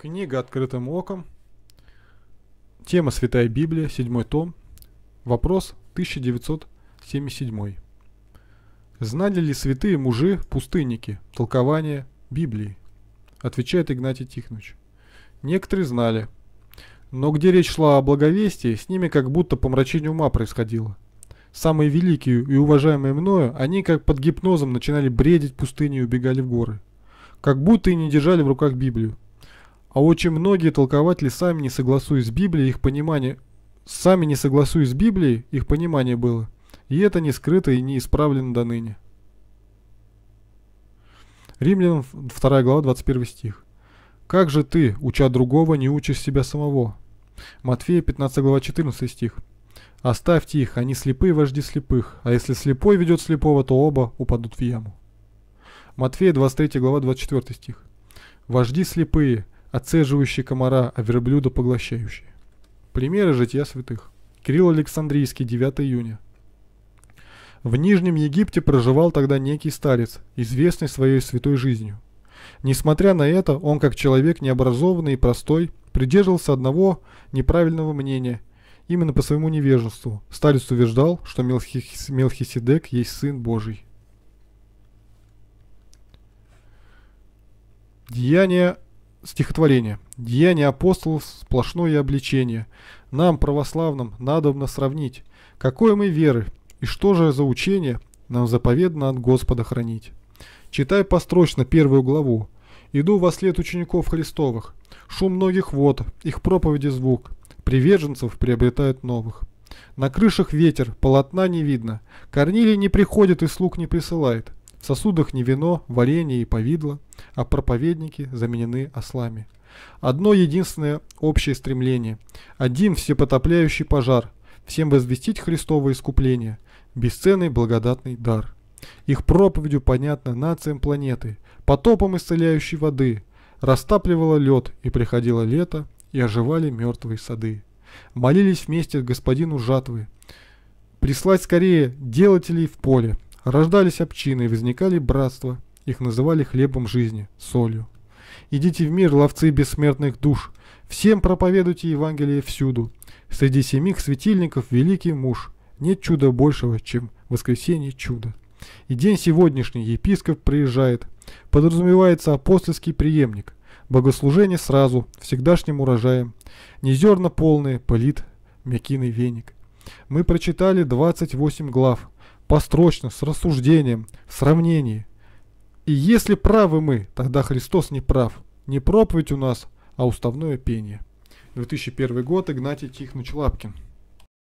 Книга «Открытым оком». Тема «Святая Библия», седьмой том. Вопрос 1977. Знали ли святые мужи, пустынники, толкование Библии? Отвечает Игнатий Тихонович. Некоторые знали. Но где речь шла о благовестии, с ними как будто помрачение ума происходило. Самые великие и уважаемые мною, они как под гипнозом начинали бредить пустыни и убегали в горы. Как будто и не держали в руках Библию. А очень многие толкователи сами не согласуясь с Библией, их понимание... Сами не согласуясь с Библией, их понимание было. И это не скрыто и не исправлено до ныне. Римлянам 2 глава 21 стих. «Как же ты, уча другого, не учишь себя самого?» Матфея 15 глава 14 стих. «Оставьте их, они слепые вожди слепых, а если слепой ведет слепого, то оба упадут в яму». Матфея 23 глава 24 стих. «Вожди слепые, отцеживающие комара, а верблюда поглощающий. Примеры жития святых. Кирилл Александрийский, 9 июня. В Нижнем Египте проживал тогда некий старец, известный своей святой жизнью. Несмотря на это, он как человек необразованный и простой, придерживался одного неправильного мнения. Именно по своему невежеству старец утверждал, что Мелхиседек есть Сын Божий. Деяния стихотворение. «Деяние апостолов сплошное обличение. Нам, православным, надобно сравнить, какой мы веры и что же за учение нам заповедно от Господа хранить». Читай построчно первую главу. «Иду во след учеников Христовых. Шум многих вод, их проповеди звук. Приверженцев приобретают новых. На крышах ветер, полотна не видно. Корнили не приходит и слуг не присылает. В сосудах не вино, варенье и повидло» а проповедники заменены ослами. Одно единственное общее стремление, один всепотопляющий пожар, всем возвестить Христово искупление, бесценный благодатный дар. Их проповедью понятно нациям планеты, потопом исцеляющей воды, растапливало лед, и приходило лето, и оживали мертвые сады. Молились вместе господину жатвы. Прислать скорее делателей в поле. Рождались общины возникали братства – их называли хлебом жизни, солью. «Идите в мир, ловцы бессмертных душ! Всем проповедуйте Евангелие всюду! Среди семих светильников великий муж! Нет чуда большего, чем воскресенье чудо!» И день сегодняшний епископ приезжает. Подразумевается апостольский преемник. Богослужение сразу, всегдашним урожаем. Не зерна полные, полит мякиный веник. Мы прочитали 28 глав. Построчно, с рассуждением, в сравнении. И если правы мы, тогда Христос не прав. Не проповедь у нас, а уставное пение. 2001 год, Игнатий Тихонович Лапкин.